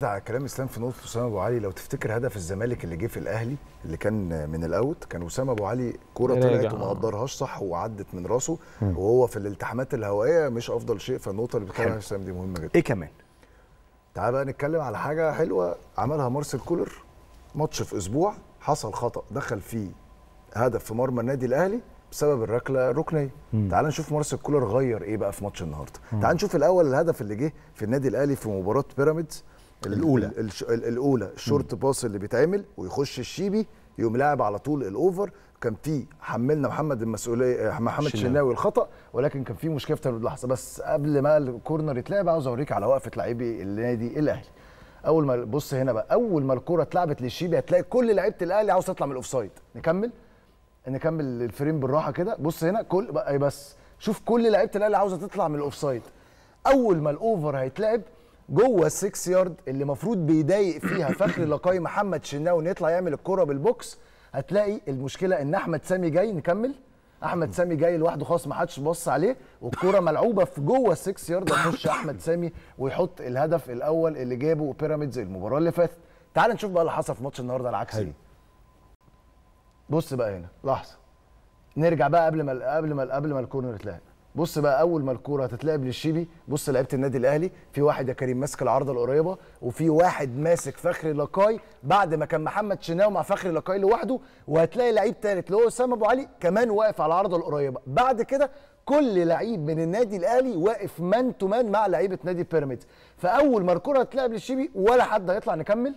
بتاع كلام اسلام في نقطه اسامه ابو علي لو تفتكر هدف الزمالك اللي جه في الاهلي اللي كان من الاوت كان اسامه ابو علي كوره طلعت وما قدرهاش صح وعدت من راسه مم. وهو في الالتحامات الهوائيه مش افضل شيء فالنقطه اللي بتتكلم عنها اسلام دي مهمه جدا ايه كمان تعال بقى نتكلم على حاجه حلوه عملها مارسيل كولر ماتش في اسبوع حصل خطا دخل فيه هدف في مرمى النادي الاهلي بسبب الركله الركنيه تعال نشوف مارسيل كولر غير ايه بقى في ماتش النهارده تعال نشوف الاول الهدف اللي جه في النادي الاهلي في مباراه بيراميدز الاولى الاولى الشورت باس اللي بيتعمل ويخش الشيبي يقوم لاعب على طول الاوفر كان في حملنا محمد المسؤوليه آه، محمد الشناوي الخطا ولكن كان في مشكله في اللحظه بس قبل ما الكورنر يتلعب عاوز اوريك على وقفه لاعبي النادي الاهلي اول ما بص هنا بقى اول ما الكوره اتلعبت للشيبي هتلاقي كل لعيبه الاهلي عاوز تطلع من الاوفسايد نكمل نكمل الفريم بالراحه كده بص هنا كل بقى بس شوف كل لعيبه الاهلي عاوزه تطلع من الاوفسايد اول ما الاوفر هيتلعب جوه السكس يارد اللي المفروض بيضايق فيها فخر لقاي محمد شناوي انه يطلع يعمل الكره بالبوكس هتلاقي المشكله ان احمد سامي جاي نكمل احمد سامي جاي لوحده خالص ما حدش بص عليه والكره ملعوبه في جوه السكس يارد يخش احمد سامي ويحط الهدف الاول اللي جابه بيراميدز المباراه اللي فاتت تعال نشوف بقى اللي حصل في ماتش النهارده على عكس إيه. بص بقى هنا لحظه نرجع بقى قبل ما قبل ما قبل ما الكورنر اتلعب بص بقى اول ما الكوره هتتلعب للشيبي بص لعيبه النادي الاهلي في واحد يا كريم ماسك العارضه القريبه وفي واحد ماسك فخري لقاي بعد ما كان محمد شناوي مع فخري لقاي لوحده وهتلاقي لعيب ثالث اللي هو اسامه ابو علي كمان واقف على العارضه القريبه بعد كده كل لعيب من النادي الاهلي واقف مان تو مان مع لعيبه نادي بيراميدز فاول ما الكوره هتتلعب للشيبي ولا حد هيطلع نكمل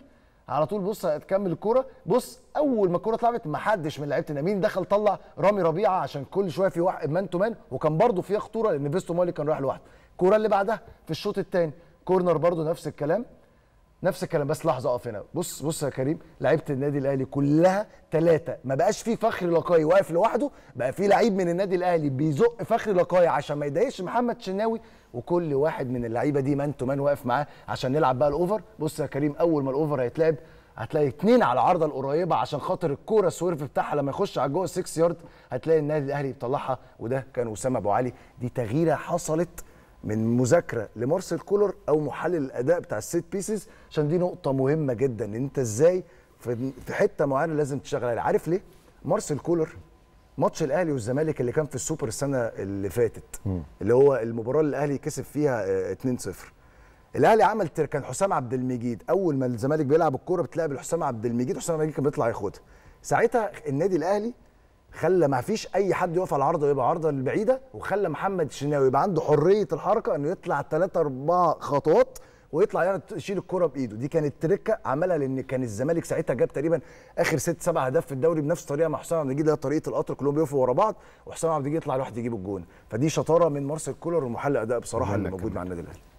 على طول بص هتكمل الكوره بص اول ما الكوره طلعت ما حدش من لعيبه النامين دخل طلع رامي ربيعه عشان كل شويه في واحد مان تو مان وكان برده فيها خطوره لان فيستو مالي كان رايح لوحده الكوره اللي بعدها في الشوط الثاني كورنر برده نفس الكلام نفس الكلام بس لحظه اقف هنا بص بص يا كريم لعيبه النادي الاهلي كلها ثلاثه ما بقاش في فخر لقاي واقف لوحده بقى في لعيب من النادي الاهلي بيزق فخر لقاي عشان ما يضايقش محمد شناوي وكل واحد من اللعيبه دي مان تو مان واقف معاه عشان نلعب بقى الاوفر بص يا كريم اول ما الاوفر هيتلعب هتلاقي اتنين على العارضه القريبه عشان خاطر الكوره السويرف بتاعها لما يخش على جوه 6 يارد هتلاقي النادي الاهلي بيطلعها وده كان اسامه ابو علي دي تغييره حصلت من مذاكره لمارسيل كولر او محلل الاداء بتاع السيت بيسز عشان دي نقطه مهمه جدا ان انت ازاي في حته معينه لازم تشتغل عليها عارف ليه مارسيل كولر ماتش الاهلي والزمالك اللي كان في السوبر السنه اللي فاتت م. اللي هو المباراه اللي الاهلي كسب فيها 2-0 آه، الاهلي عمل كان حسام عبد المجيد اول ما الزمالك بيلعب الكوره بتلاقي حسام عبد المجيد حسام عبد المجيد كان بيطلع ياخدها ساعتها النادي الاهلي خلى ما فيش اي حد يقف على العارضه ويبقى عرضه البعيده وخلى محمد الشناوي يبقى عنده حريه الحركه انه يطلع ثلاثة اربع خطوات ويطلع يشيل الكره بايده دي كانت تركه عملها لان كان الزمالك ساعتها جاب تقريبا اخر ست سبع اهداف في الدوري بنفس الطريقه مع حسام عبد الجليل اللي هي طريقه القطر كلهم بيقفوا ورا بعض وحسام عبد الجليل يطلع لوحده يجيب الجون فدي شطاره من مارسيل كولر ومحل اداء بصراحه اللي موجود مع النادي الاهلي